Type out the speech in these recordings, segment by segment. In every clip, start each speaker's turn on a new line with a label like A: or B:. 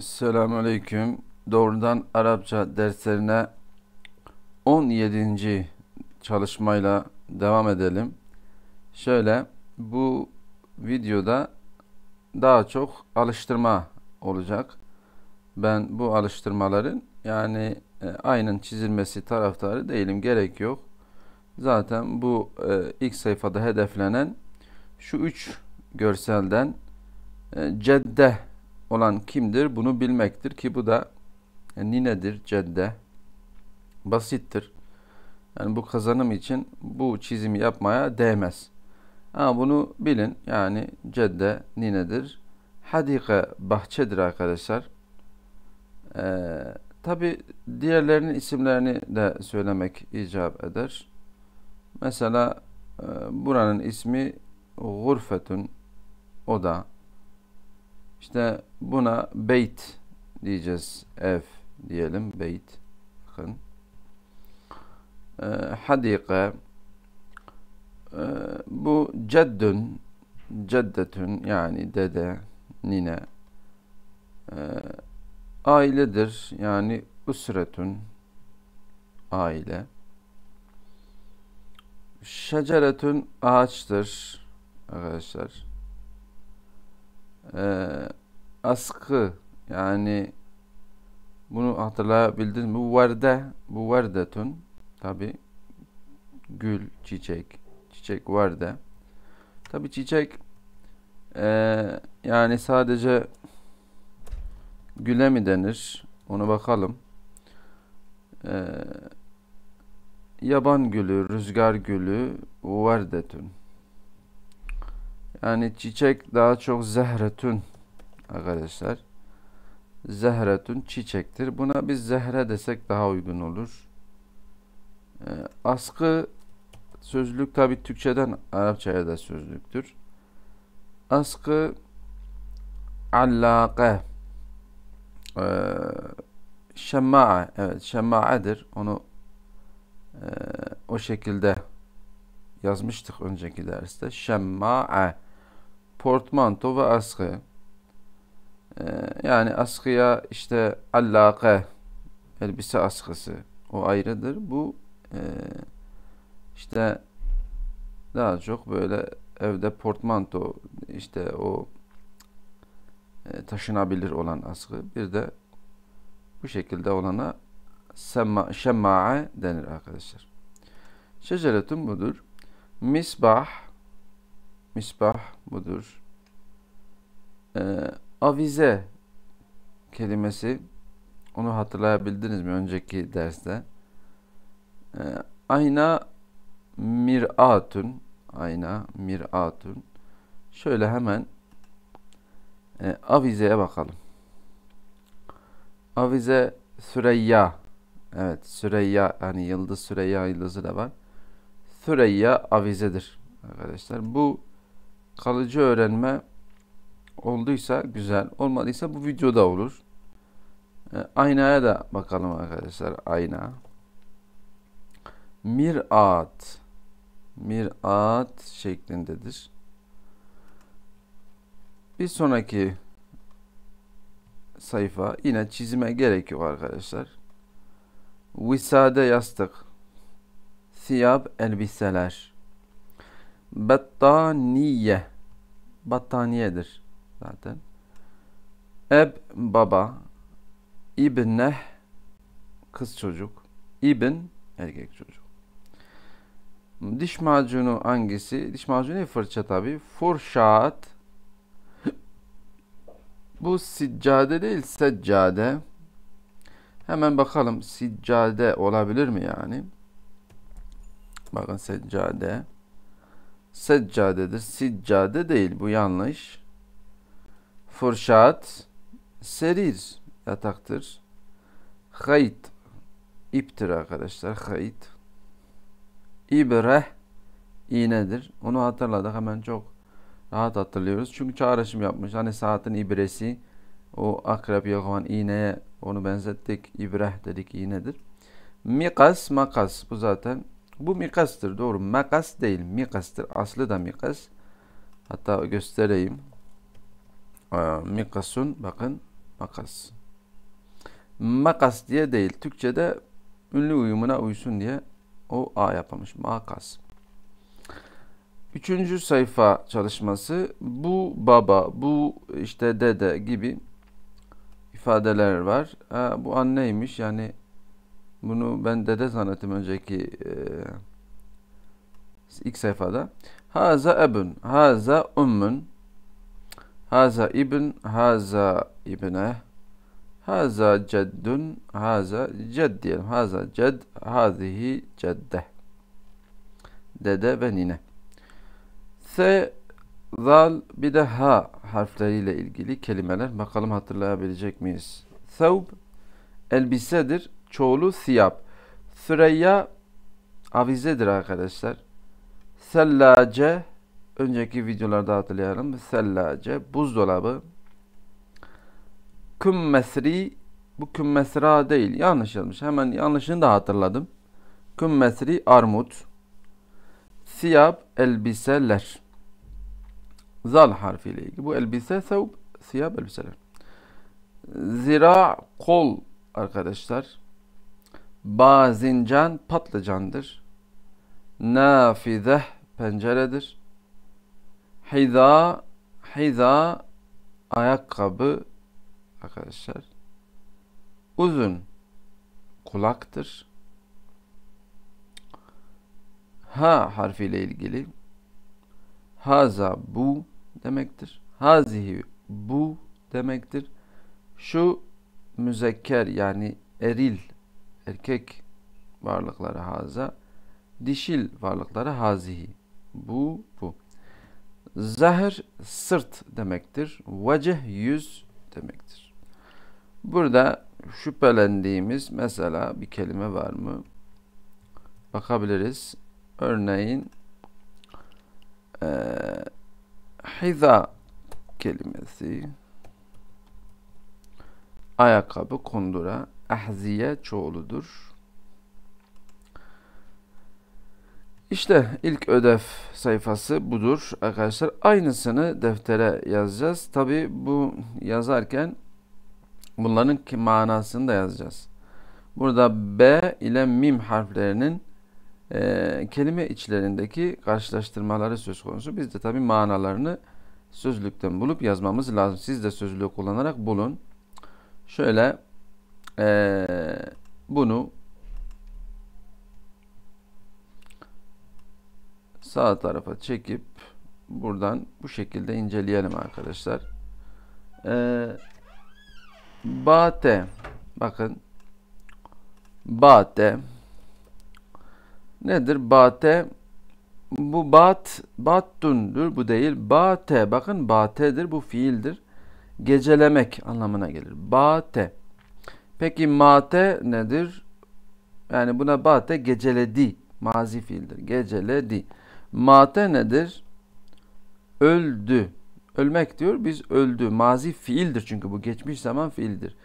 A: Selamun Aleyküm. Doğrudan Arapça derslerine 17. çalışmayla devam edelim. Şöyle bu videoda daha çok alıştırma olacak. Ben bu alıştırmaların yani e, aynen çizilmesi taraftarı değilim. Gerek yok. Zaten bu e, ilk sayfada hedeflenen şu üç görselden e, ceddeh olan kimdir bunu bilmektir ki bu da e, ninedir, cedde. Basittir. Yani bu kazanım için bu çizimi yapmaya değmez. Ama bunu bilin. Yani cedde ninedir. Hadika bahçedir arkadaşlar. Ee, Tabi diğerlerinin isimlerini de söylemek icap eder. Mesela e, buranın ismi Gurfetun Oda. İşte buna beyt diyeceğiz. Ev diyelim. Beyt. Bakın. E, ee, hadika. E, bu ceddün. Ceddetün yani dede, nine. E, ailedir. Yani usretün. Aile. Şeceretün ağaçtır. Arkadaşlar e, askı yani bunu hatırlayabildin mi? Bu verde, bu verdetun tabi gül, çiçek, çiçek verde. Tabi çiçek e, yani sadece güle mi denir? Onu bakalım. E, yaban gülü, rüzgar gülü, verdetun. Yani çiçek daha çok zehretün arkadaşlar. Zehretün çiçektir. Buna biz zehre desek daha uygun olur. E, askı sözlük tabi Türkçeden Arapçaya da sözlüktür. Askı allaka e, ee, şemma'a evet şemma'adır. Onu e, o şekilde yazmıştık önceki derste. Şemma'a portmanto ve askı. Ee, yani askıya işte allake elbise askısı o ayrıdır. Bu e, işte daha çok böyle evde portmanto işte o e, taşınabilir olan askı. Bir de bu şekilde olana semma, şemma'a denir arkadaşlar. Şeceretun budur. Misbah misbah budur. E, avize kelimesi onu hatırlayabildiniz mi önceki derste? E, ayna miratun ayna miratun şöyle hemen e, avizeye bakalım. Avize Süreyya evet Süreyya yani yıldız Süreyya yıldızı da var. Süreyya avizedir arkadaşlar. Bu kalıcı öğrenme olduysa güzel. Olmadıysa bu videoda olur. E, aynaya da bakalım arkadaşlar. Ayna. Mirat. Mirat şeklindedir. Bir sonraki sayfa yine çizime gerek yok arkadaşlar. Visade yastık. Siyab elbiseler. Battaniye. Battaniyedir zaten. Eb baba. ibne kız çocuk. İbn erkek çocuk. Diş macunu hangisi? Diş macunu fırça tabi. Furşat. Bu siccade değil seccade. Hemen bakalım siccade olabilir mi yani? Bakın seccade. Seccade seccadedir. Siccade değil bu yanlış. Fırşat serir yataktır. Hayt iptir arkadaşlar. Hayt. İbreh iğnedir. Onu hatırladık hemen çok rahat hatırlıyoruz. Çünkü çağrışım yapmış. Hani saatin ibresi o akrep yakan iğneye onu benzettik. İbreh dedik iğnedir. Mikas makas bu zaten bu mikastır doğru. Makas değil mikastır. Aslı da mikas. Hatta göstereyim. Ee, mikasun bakın makas. Makas diye değil. Türkçe'de ünlü uyumuna uysun diye o A yapmış, Makas. Üçüncü sayfa çalışması bu baba, bu işte dede gibi ifadeler var. Ha, bu anneymiş yani bunu ben dede zannettim önceki e, ilk sayfada. Haza ebun, haza ummun, haza ibn, haza ibne, haza ceddun, haza ced diyelim. Haza ced, hazihi cedde. Dede ve nine. Se, zal bir de ha harfleriyle ilgili kelimeler. Bakalım hatırlayabilecek miyiz? Thawb elbisedir çoğulu siyap. Süreyya avizedir arkadaşlar. Sellace önceki videolarda hatırlayalım. Sellace buzdolabı. Kümmesri bu kümmesra değil. Yanlış yazmış. Hemen yanlışını da hatırladım. Kümmesri armut. Siyab elbiseler. Zal harfiyle ilgili. Bu elbise sevb siyab elbiseler. Zira kol arkadaşlar. Bazincan patlıcandır. Nafizeh penceredir. Hiza hiza ayakkabı arkadaşlar. Uzun kulaktır. Ha harfiyle ilgili haza bu demektir. Hazihi bu demektir. Şu müzekker yani eril erkek varlıkları haza, dişil varlıkları hazihi. Bu, bu. Zahir sırt demektir. Vecih yüz demektir. Burada şüphelendiğimiz mesela bir kelime var mı? Bakabiliriz. Örneğin e, hiza kelimesi ayakkabı kundura ahziye çoğuludur. İşte ilk ödev sayfası budur arkadaşlar. Aynısını deftere yazacağız. Tabi bu yazarken bunların manasını da yazacağız. Burada B ile mim harflerinin e, kelime içlerindeki karşılaştırmaları söz konusu. Biz de tabi manalarını sözlükten bulup yazmamız lazım. Siz de sözlüğü kullanarak bulun. Şöyle ee, bunu sağ tarafa çekip buradan bu şekilde inceleyelim arkadaşlar. Ee, bate bakın bate nedir bate bu bat battundur bu değil bate bakın batedir bu fiildir gecelemek anlamına gelir bate Peki mate nedir? Yani buna bate geceledi. Mazi fiildir. Geceledi. Mate nedir? Öldü. Ölmek diyor. Biz öldü. Mazi fiildir çünkü bu geçmiş zaman fiildir.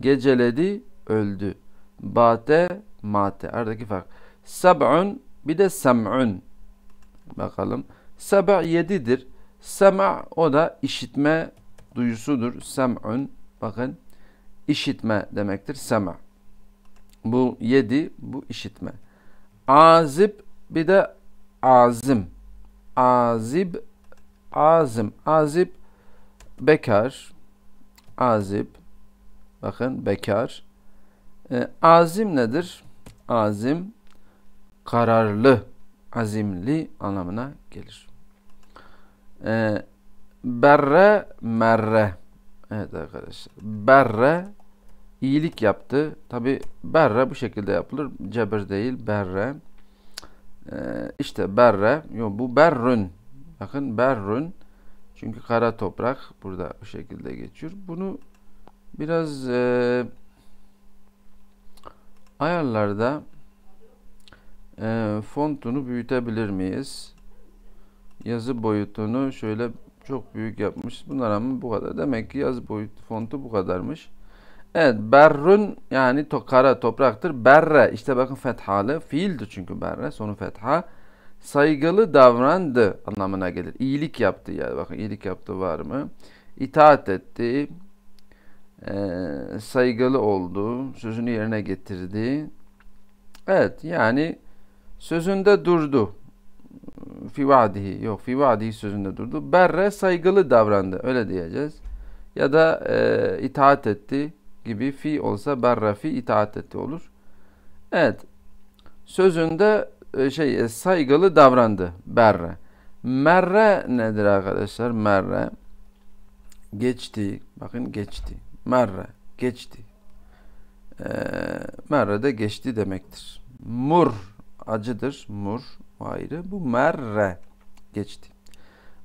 A: Geceledi öldü. Bate mate. Aradaki fark. Sab'un bir de sem'un. Bakalım. Sab'a yedidir. Sem'a o da işitme duyusudur. Sem'un. Bakın işitme demektir. Sema. Bu yedi, bu işitme. Azip bir de azim. Azib, azim. Azib bekar. Azib. Bakın bekar. E, azim nedir? Azim kararlı, azimli anlamına gelir. E, berre merre Evet arkadaşlar. Berre iyilik yaptı. Tabi berre bu şekilde yapılır. Cebir değil berre. Ee, işte berre. Yo, bu berrün. Bakın berrün. Çünkü kara toprak burada bu şekilde geçiyor. Bunu biraz e, ayarlarda e, fontunu büyütebilir miyiz? Yazı boyutunu şöyle çok büyük yapmış. Buna rağmen bu kadar. Demek ki yaz boyutu fontu bu kadarmış. Evet berrun yani to kara topraktır. Berre işte bakın fethalı fiildi çünkü berre sonu fetha. Saygılı davrandı anlamına gelir. İyilik yaptı yani bakın iyilik yaptı var mı? İtaat etti. E, saygılı oldu. Sözünü yerine getirdi. Evet yani sözünde durdu fi vadihi yok fi vadihi sözünde durdu. Berre saygılı davrandı öyle diyeceğiz. Ya da e, itaat etti gibi fi olsa berre fi itaat etti olur. Evet sözünde e, şey e, saygılı davrandı berre. Merre nedir arkadaşlar? Merre geçti. Bakın geçti. Merre geçti. E, merre de geçti demektir. Mur acıdır. Mur ayrı. Bu merre geçti.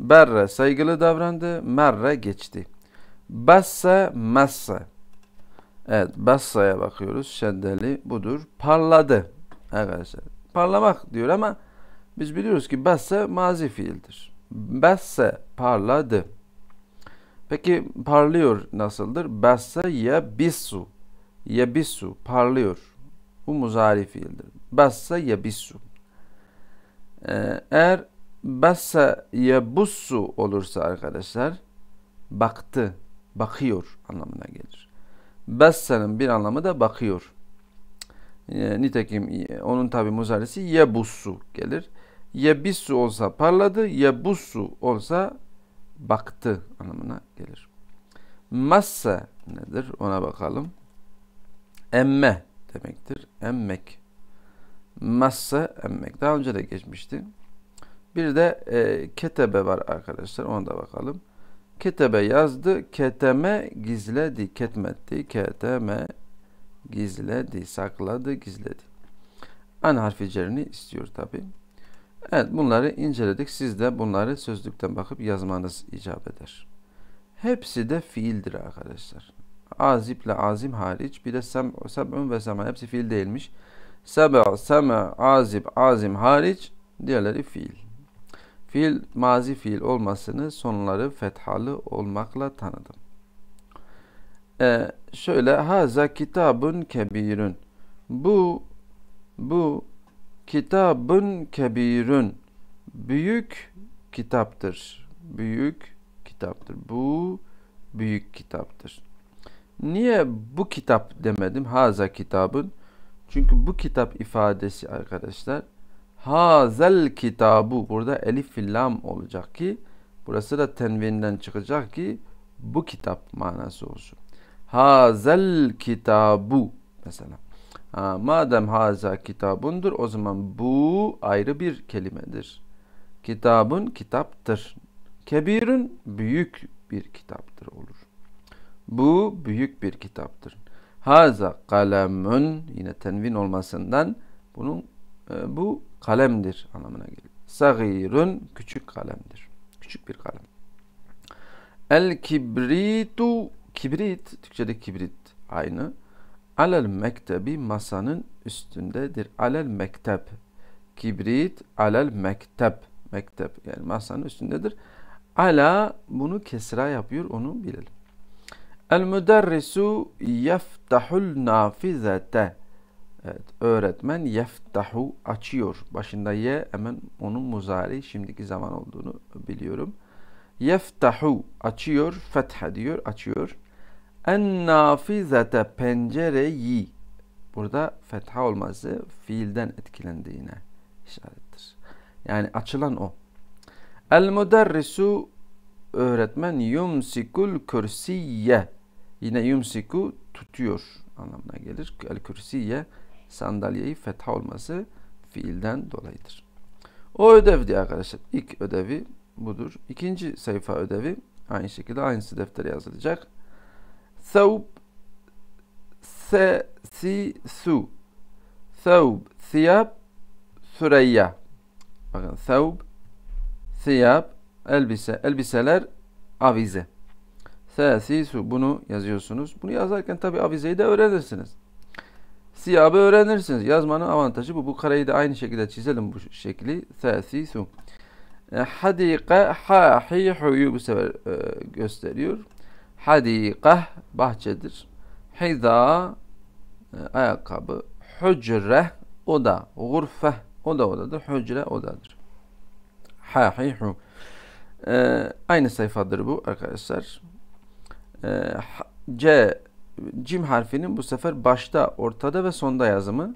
A: Berre saygılı davrandı. Merre geçti. Basse masse. Evet bassaya bakıyoruz. Şeddeli budur. Parladı. Arkadaşlar parlamak diyor ama biz biliyoruz ki basse mazi fiildir. Basse parladı. Peki parlıyor nasıldır? bisu, ye bisu parlıyor. Bu muzari fiildir. Basse bisu. Ee, eğer bassa yebussu olursa arkadaşlar baktı, bakıyor anlamına gelir. Bessa'nın bir anlamı da bakıyor. Ee, nitekim e, onun tabi muzarisi yebussu gelir. Yebissu olsa parladı, yebussu olsa baktı anlamına gelir. Massa nedir ona bakalım. Emme demektir. Emmek masse emmek. Daha önce de geçmişti. Bir de e, ketebe var arkadaşlar. Ona da bakalım. Ketebe yazdı. Keteme gizledi. Ketmetti. Keteme gizledi. Sakladı. Gizledi. An harfi cerini istiyor tabi. Evet bunları inceledik. Siz de bunları sözlükten bakıp yazmanız icap eder. Hepsi de fiildir arkadaşlar. Azip ile azim hariç bir de sem, seb'ün ve zaman hepsi fiil değilmiş. Sebe, seme, azib, azim hariç diğerleri fiil. Fiil mazi fiil olmasını sonları fethalı olmakla tanıdım. Ee, şöyle haza kitabın kebirün. Bu bu kitabın kebirün. Büyük kitaptır. Büyük kitaptır. Bu büyük kitaptır. Niye bu kitap demedim? Haza kitabın çünkü bu kitap ifadesi arkadaşlar hazel kitabu burada elif fillam olacak ki burası da tenvinden çıkacak ki bu kitap manası olsun. Hazel kitabu mesela. Ha, madem haza kitabundur o zaman bu ayrı bir kelimedir. Kitabın kitaptır. Kebirin büyük bir kitaptır olur. Bu büyük bir kitaptır. Haza kalemün yine tenvin olmasından bunun e, bu kalemdir anlamına gelir. Sagirun küçük kalemdir. Küçük bir kalem. El kibritu kibrit Türkçede kibrit aynı. Alel mektebi masanın üstündedir. Alel mektep. Kibrit alel mektep. Mektep yani masanın üstündedir. Ala bunu kesra yapıyor onu bilelim. El müderrisu yeftahul nafizete. Evet, öğretmen yeftahu açıyor. Başında ye hemen onun muzari şimdiki zaman olduğunu biliyorum. Yeftahu açıyor, fetha diyor, açıyor. En nafizete pencereyi. Burada fetha olması fiilden etkilendiğine işarettir. Yani açılan o. El müderrisu öğretmen yumsikul kürsiye yine yumsiku tutuyor anlamına gelir. El kürsiye sandalyeyi fetha olması fiilden dolayıdır. O ödev diye arkadaşlar. İlk ödevi budur. İkinci sayfa ödevi aynı şekilde aynısı deftere yazılacak. Thawb se si su Thawb siyab Süreyya Bakın thawb siyab Elbise, elbiseler avize. Sesisu bunu yazıyorsunuz. Bunu yazarken tabi avizeyi de öğrenirsiniz. Siyabı öğrenirsiniz. Yazmanın avantajı bu. Bu kareyi de aynı şekilde çizelim bu şekli. Sesisu. E, Hadika ha bu sefer e, gösteriyor. Hadika bahçedir. Hida e, ayakkabı. Hücre oda. Gurfe oda odadır. Hücre odadır. Ha ee, aynı sayfadır bu arkadaşlar. Ee, C cim harfinin bu sefer başta, ortada ve sonda yazımı.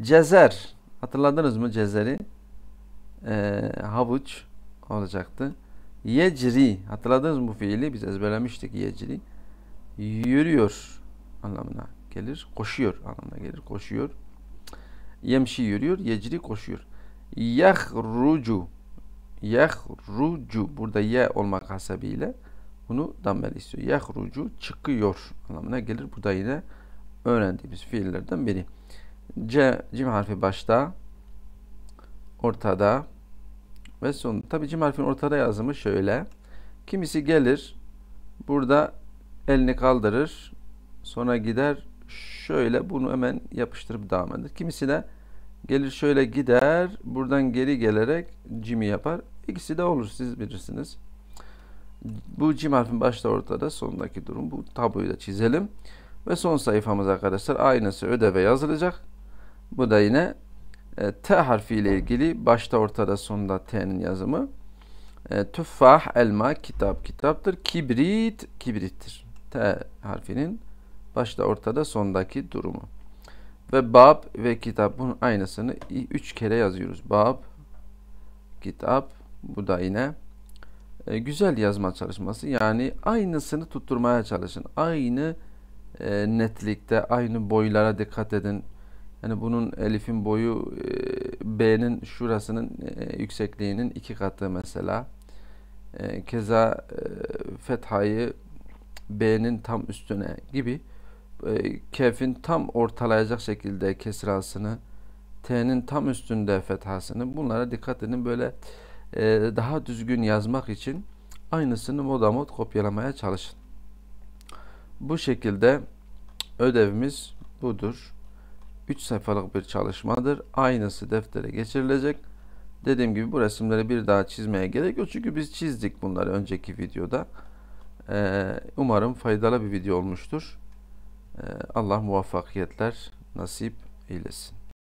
A: Cezer. Hatırladınız mı cezeri? Ee, havuç olacaktı. Yecri. Hatırladınız mı bu fiili? Biz ezberlemiştik yecri. Yürüyor anlamına gelir. Koşuyor anlamına gelir. Koşuyor. Yemşi yürüyor. Yecri koşuyor. Yahrucu. Yahrucu burada ye olmak hasebiyle bunu dammel istiyor. Yahrucu çıkıyor anlamına gelir. Bu da yine öğrendiğimiz fiillerden biri. C cim harfi başta ortada ve son. Tabi cim harfin ortada yazımı şöyle. Kimisi gelir burada elini kaldırır sonra gider şöyle bunu hemen yapıştırıp devam eder. Kimisi de Gelir şöyle gider. Buradan geri gelerek cimi yapar. İkisi de olur siz bilirsiniz. Bu cim harfin başta ortada sondaki durum. Bu tabloyu da çizelim. Ve son sayfamız arkadaşlar aynısı ödeve yazılacak. Bu da yine e, T harfi ile ilgili başta ortada sonda T'nin yazımı. E, tüffah, elma, kitap, kitaptır. Kibrit, kibrittir. T harfinin başta ortada sondaki durumu. Ve bab ve kitap bunun aynısını üç kere yazıyoruz. Bab, kitap, bu da yine e, güzel yazma çalışması. Yani aynısını tutturmaya çalışın. Aynı e, netlikte, aynı boylara dikkat edin. Yani bunun elifin boyu e, B'nin şurasının e, yüksekliğinin iki katı mesela. E, keza e, fethayı B'nin tam üstüne gibi e, kefin tam ortalayacak şekilde kesrasını, t'nin tam üstünde fethasını bunlara dikkat edin. Böyle e, daha düzgün yazmak için aynısını modamod kopyalamaya çalışın. Bu şekilde ödevimiz budur. 3 sayfalık bir çalışmadır. Aynısı deftere geçirilecek. Dediğim gibi bu resimleri bir daha çizmeye gerek yok. Çünkü biz çizdik bunları önceki videoda. Ee, umarım faydalı bir video olmuştur. Ee, Allah muvaffakiyetler nasip eylesin.